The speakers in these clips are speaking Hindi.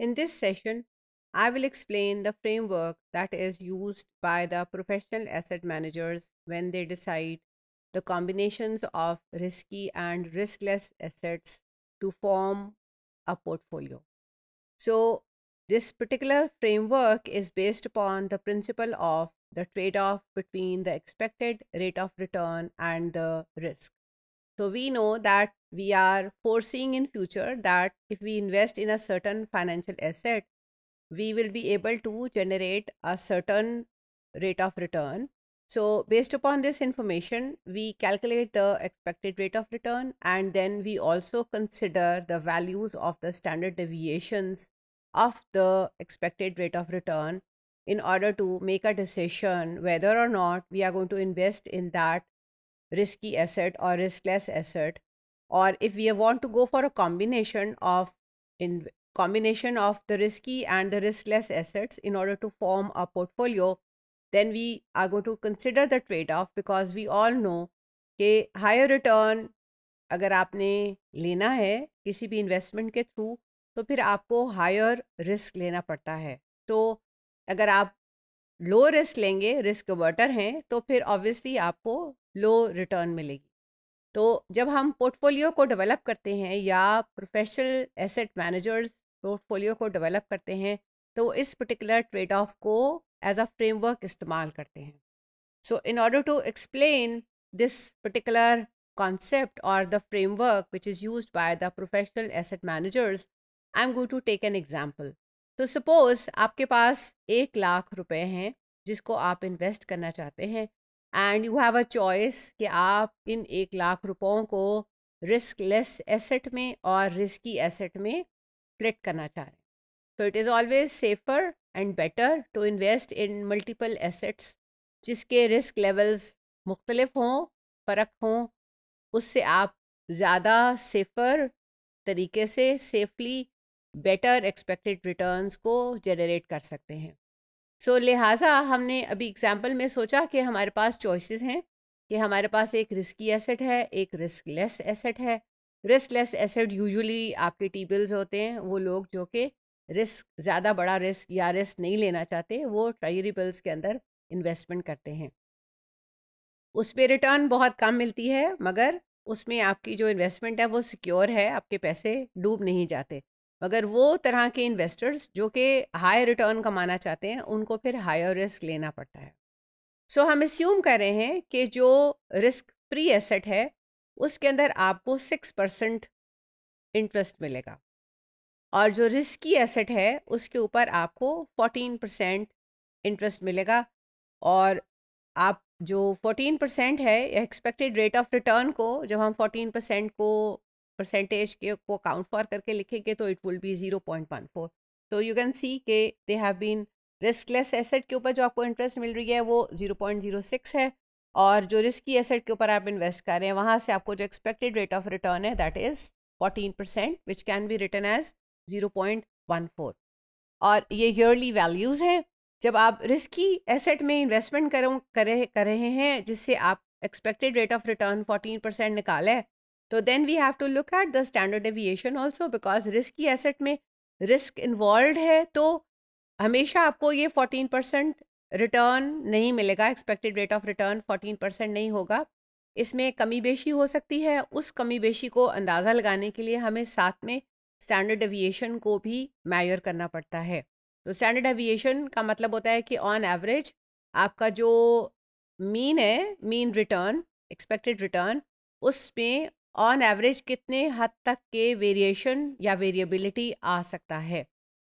In this session, I will explain the framework that is used by the professional asset managers when they decide the combinations of risky and riskless assets to form a portfolio. So, this particular framework is based upon the principle of the trade off between the expected rate of return and the risk. So we know that we are foreseeing in future that if we invest in a certain financial asset, we will be able to generate a certain rate of return. So based upon this information, we calculate the expected rate of return and then we also consider the values of the standard deviations of the expected rate of return in order to make a decision whether or not we are going to invest in that risky asset or riskless asset or if we want to go for a combination of in combination of the risky and the riskless assets in order to form a portfolio then we are going to consider the trade off because we all know ke higher return agar aapne lena hai kisi bhi investment ke through to fir aapko higher risk lena padta hai so agar aap low risk लेंगे रिस्क वर्टर हैं तो फिर ऑब्वियसली आपको लो रिटर्न मिलेगी तो जब हम पोर्टफोलियो को डेवलप करते हैं या प्रोफेशनल एसेट मैनेजर्स पोर्टफोलियो को डेवलप करते हैं तो इस पर्टिकुलर ट्रेड ऑफ को एज अ फ्रेमवर्क इस्तेमाल करते हैं so in order to explain this particular concept और the framework which is use by the professional asset managers I am going to take an example तो सपोज आपके पास एक लाख रुपए हैं जिसको आप इन्वेस्ट करना चाहते हैं and you have a choice कि आप इन एक लाख रुपयों को रिस्क लेस एसेट में और रिस्की एसेट में स्प्लिट करना चाह रहे हैं so it is always safer and better to invest in multiple assets जिसके रिस्क लेवल्स मुख्तलफ हों फ़र्क हों उससे आप ज़्यादा सेफर तरीके से सेफली बेटर एक्सपेक्टेड रिटर्न्स को जनरेट कर सकते हैं सो so, लिहाजा हमने अभी एग्जाम्पल में सोचा कि हमारे पास चॉइसेस हैं कि हमारे पास एक रिस्की एसेट है एक रिस्क लेस एसेट है रिस्क लेस एसेट यूजुअली आपके टी होते हैं वो लोग जो कि रिस्क ज़्यादा बड़ा रिस्क या रिस्क नहीं लेना चाहते वो ट्रायरी बिल्स के अंदर इन्वेस्टमेंट करते हैं उस पर रिटर्न बहुत कम मिलती है मगर उसमें आपकी जो इन्वेस्टमेंट है वो सिक्योर है आपके पैसे डूब नहीं जाते मगर वो तरह के इन्वेस्टर्स जो कि हाई रिटर्न कमाना चाहते हैं उनको फिर हायर रिस्क लेना पड़ता है सो so, हम इस्यूम कर रहे हैं कि जो रिस्क फ्री एसेट है उसके अंदर आपको सिक्स परसेंट इंटरेस्ट मिलेगा और जो रिस्की एसेट है उसके ऊपर आपको फोर्टीन परसेंट इंटरेस्ट मिलेगा और आप जो फोर्टीन परसेंट है एक्सपेक्टेड रेट ऑफ रिटर्न को जब हम फोर्टीन परसेंट को परसेंटेज के को काउंट फॉर करके लिखेंगे तो it will be zero point one four so you can see के they have been riskless asset के ऊपर जो आपको इंटरेस्ट मिल रही है वो ज़ीरो पॉइंट ज़ीरो सिक्स है और जो रिस्की एसेट के ऊपर आप इन्वेस्ट कर रहे हैं वहाँ से आपको जो एक्सपेक्टेड रेट ऑफ रिटर्न है that is fourteen percent which can be return as zero point one four और ये ईयरली वैल्यूज़ हैं जब आप रिस्की एसेट में इन्वेस्टमेंट करो कर रहे हैं जिससे आप expected rate of return fourteen percent निकाले तो then we have to look at the standard deviation also because की एसेट में रिस्क इन्वॉल्व है तो हमेशा आपको ये फोर्टीन परसेंट रिटर्न नहीं मिलेगा expected rate of return fourteen percent नहीं होगा इसमें कमी बेशी हो सकती है उस कमी बेशी को अंदाज़ा लगाने के लिए हमें साथ में स्टैंडर्ड एविएशन को भी मैयर करना पड़ता है तो स्टैंडर्ड एविएशन का मतलब होता है कि ऑन एवरेज आपका जो मीन है मीन रिटर्न एक्सपेक्टेड रिटर्न उसमें ऑन एवरेज कितने हद तक के वेरिएशन या वेरिएबिलिटी आ सकता है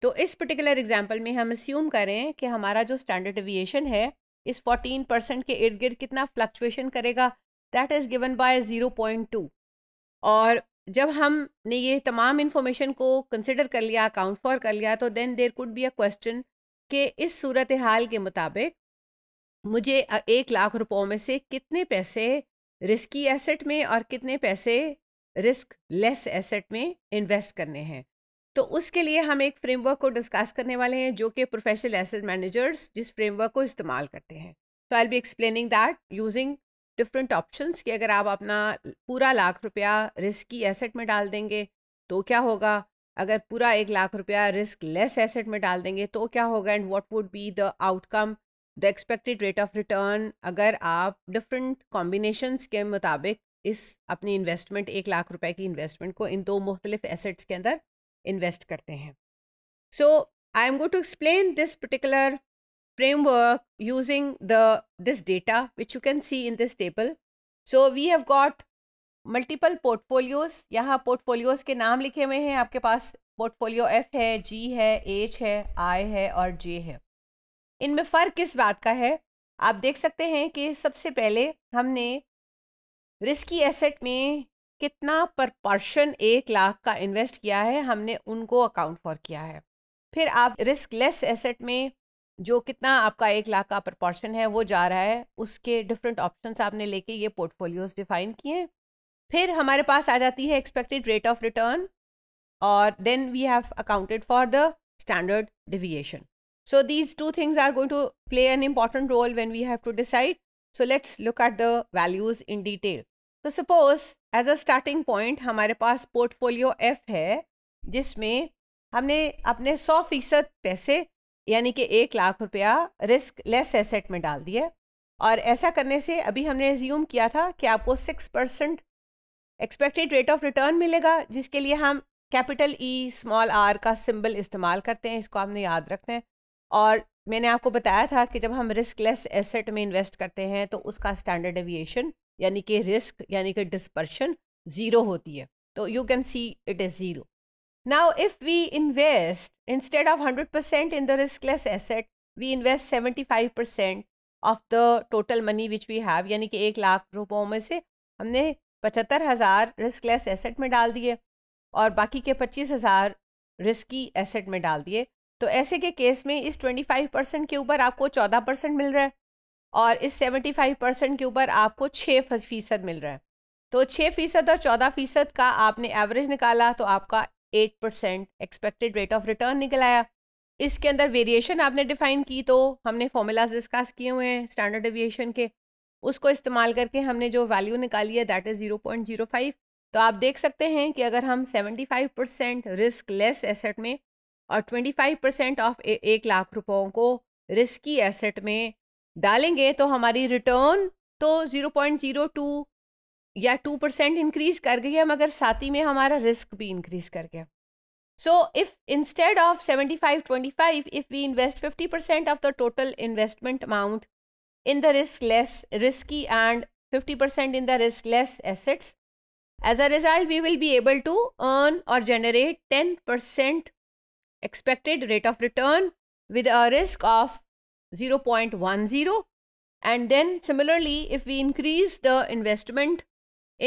तो इस पर्टिकुलर एग्जाम्पल में हम अस्यूम करें कि हमारा जो स्टैंडर्ड एविएशन है इस 14 परसेंट के इर्द गिर्द कितना फ्लक्चुएशन करेगा दैट इज़ गिवन बाय 0.2 और जब हमने ये तमाम इन्फॉर्मेशन को कंसिडर कर लिया अकाउंट फॉर कर लिया तो then there could be a question कि इस सूरत हाल के मुताबिक मुझे एक लाख रुपयों में से कितने पैसे रिस्की एसेट में और कितने पैसे रिस्क लेस एसेट में इन्वेस्ट करने हैं तो उसके लिए हम एक फ्रेमवर्क को डिस्कस करने वाले हैं जो कि प्रोफेशनल एसेट मैनेजर्स जिस फ्रेमवर्क को इस्तेमाल करते हैं तो I be explaining that using different option कि अगर आप अपना पूरा लाख रुपया रिस्की एसेट में डाल देंगे तो क्या होगा अगर पूरा एक लाख रुपया रिस्क लेस एसेट में डाल देंगे तो क्या होगा and what would be the outcome the expected rate of return अगर आप डिफरेंट कॉम्बिनेशंस के मुताबिक इस अपनी इन्वेस्टमेंट एक लाख रुपए की इन्वेस्टमेंट को इन दो मुख्तलिफ एसेट्स के अंदर इन्वेस्ट करते हैं so I am go to explain this particular framework using the this data which you can see in this table so we have got multiple portfolios यहाँ पोर्टफोलियोज़ के नाम लिखे हुए हैं आपके पास पोर्टफोलियो एफ़ है जी है एच है आई है और जे है इनमें फ़र्क किस बात का है आप देख सकते हैं कि सबसे पहले हमने रिस्की एसेट में कितना पर पर्सन एक लाख का इन्वेस्ट किया है हमने उनको अकाउंट फॉर किया है फिर आप रिस्क लेस एसेट में जो कितना आपका एक लाख का प्रपोर्शन है वो जा रहा है उसके डिफरेंट ऑप्शन आपने लेके ये पोर्टफोलियोज डिफाइन किए फिर हमारे पास आ जाती है एक्सपेक्टेड रेट ऑफ रिटर्न और then we have accounted for the standard deviation So these two things are going to play an important role when we have to decide. So let's look at the values in detail. So suppose as a starting point हमारे पास portfolio F है जिसमें हमने अपने 100 फीसद पैसे यानी कि एक लाख रुपया रिस्क लेस एसेट में डाल दिए और ऐसा करने से अभी हमने रिज्यूम किया था कि आपको six percent expected rate of return मिलेगा जिसके लिए हम कैपिटल ई स्मॉल आर का सिंबल इस्तेमाल करते हैं इसको आपने याद रखना है और मैंने आपको बताया था कि जब हम रिस्क लेस एसेट में इन्वेस्ट करते हैं तो उसका स्टैंडर्ड एविएशन यानी कि रिस्क यानी कि डिस्पर्शन ज़ीरो होती है तो you can see it is zero now if we invest instead of hundred percent in the riskless asset we invest seventy five percent of the total money which we have यानी कि एक लाख रुपयों में से हमने पचहत्तर हज़ार रिस्क लेस एसेट में डाल दिए और बाकी के पच्चीस हज़ार रिस्की एसेट में डाल दिए तो ऐसे के केस में इस 25 परसेंट के ऊपर आपको 14 परसेंट मिल रहा है और इस 75 परसेंट के ऊपर आपको 6 फीसद मिल रहा है तो 6 फीसद और 14 फीसद का आपने एवरेज निकाला तो आपका 8 percent expected rate of return निकल आया इसके अंदर वेरिएशन आपने डिफाइन की तो हमने फॉर्मूलाज डिस्कस किए हुए हैं स्टैंडर्ड एवियशन के उसको इस्तेमाल करके हमने जो वैल्यू निकाली है that is zero point zero five तो आप देख सकते हैं कि अगर हम seventy five percent riskless asset में और 25 परसेंट ऑफ एक लाख रुपयों को रिस्की एसेट में डालेंगे तो हमारी रिटर्न तो 0.02 या 2 परसेंट इंक्रीज कर गई है मगर साथ ही में हमारा रिस्क भी इंक्रीज कर गया so if instead of 75 25 if we invest 50 percent of the total investment amount in the risk risky and fifty 50% in the risk assets as a result we will be able to earn or generate ten 10% expected rate of return with a risk of 0.10 and then similarly if we increase the investment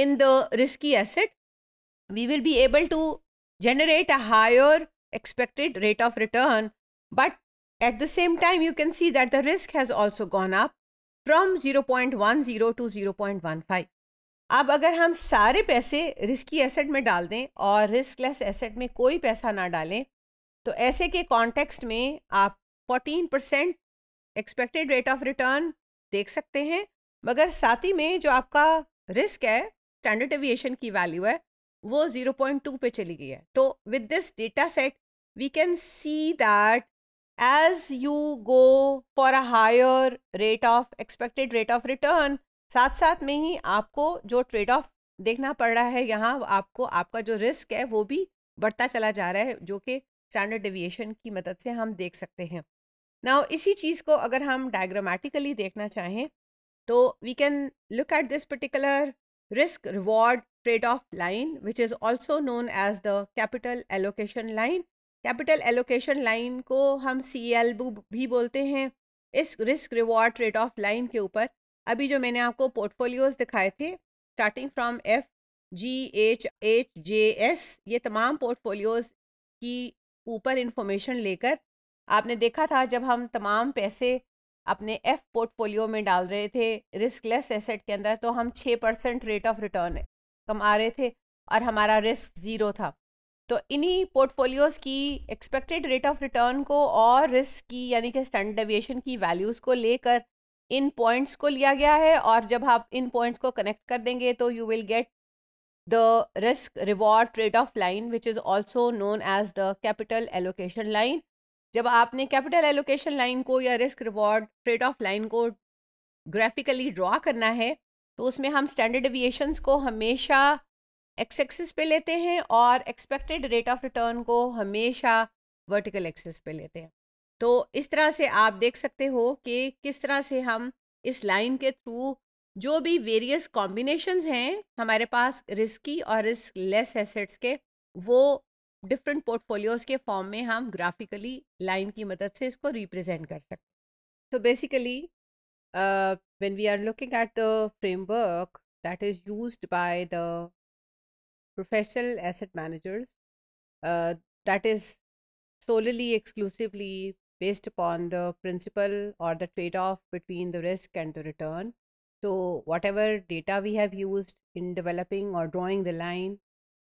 in the risky asset we will be able to generate a higher expected rate of return but at the same time you can see that the risk has also gone up from 0.10 to 0.15 अब अगर हम सारे पैसे रिस्की एसेट में डाल दें और रिस्क लेस एसेट में कोई पैसा ना डालें तो ऐसे के कॉन्टेक्स्ट में आप 14 percent expected rate of return देख सकते हैं मगर साथ ही में जो आपका रिस्क है स्टैंडर्ड एविएशन की वैल्यू है वो 0.2 पे चली गई है तो with this data set we can see that as you go for a higher rate of expected rate of return साथ साथ में ही आपको जो ट्रेड ऑफ देखना पड़ रहा है यहाँ आपको आपका जो रिस्क है वो भी बढ़ता चला जा रहा है जो कि स्टैंडर्ड डेविएशन की मदद से हम देख सकते हैं नाउ इसी चीज़ को अगर हम डायग्रामेटिकली देखना चाहें तो we can look at this particular risk reward trade off line which is also known as the capital allocation line capital allocation line को हम सी बू भी बोलते हैं इस risk reward trade off line के ऊपर अभी जो मैंने आपको पोर्टफोलियोज दिखाए थे starting from F G H H J S ये तमाम पोर्टफोलियोज की ऊपर इन्फॉर्मेशन लेकर आपने देखा था जब हम तमाम पैसे अपने एफ पोर्टफोलियो में डाल रहे थे रिस्क लेस एसेट के अंदर तो हम छः परसेंट रेट ऑफ रिटर्न कमा रहे थे और हमारा रिस्क ज़ीरो था तो इन्हीं पोर्टफोलियोज की एक्सपेक्टेड रेट ऑफ रिटर्न को और रिस्क की यानी कि स्टैंडर्ड डेविएशन की वैल्यूज़ को लेकर इन पॉइंट्स को लिया गया है और जब आप इन पॉइंट्स को कनेक्ट कर देंगे तो you will get the risk reward trade off line which is also known as the capital allocation line जब आपने कैपिटल एलोकेशन लाइन को या risk reward trade off line को ग्राफिकली ड्रॉ करना है तो उसमें हम स्टैंडर्ड एविएशंस को हमेशा एक्स एक्सिस पे लेते हैं और एक्सपेक्टेड रेट ऑफ रिटर्न को हमेशा वर्टिकल एक्सिस पे लेते हैं तो इस तरह से आप देख सकते हो कि किस तरह से हम इस लाइन के थ्रू जो भी वेरियस कॉम्बिनेशंस हैं हमारे पास रिस्की और रिस्क लेस एसेट्स के वो डिफरेंट पोर्टफोलियोज के फॉर्म में हम ग्राफिकली लाइन की मदद से इसको रिप्रेजेंट कर सकते so basically when we are looking at the framework that is use by the professional asset managers that is solely exclusively based upon the principle or the trade off between the risk and the return So whatever data we have used in developing or drawing the line,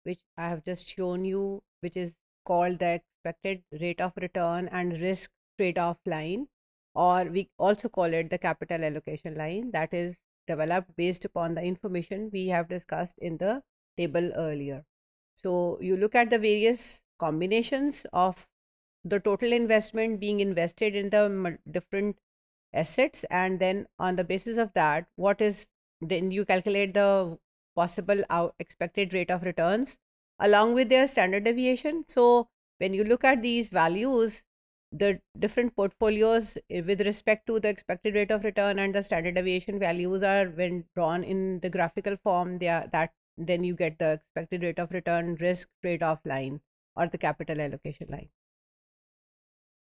which I have just shown you, which is called the expected rate of return and risk trade-off line, or we also call it the capital allocation line that is developed based upon the information we have discussed in the table earlier. So you look at the various combinations of the total investment being invested in the different assets and then on the basis of that what is then you calculate the possible out expected rate of returns along with their standard deviation so when you look at these values the different portfolios eh, with respect to the expected rate of return and the standard deviation values are when drawn in the graphical form they are that then you get the expected rate of return risk trade-off line or the capital allocation line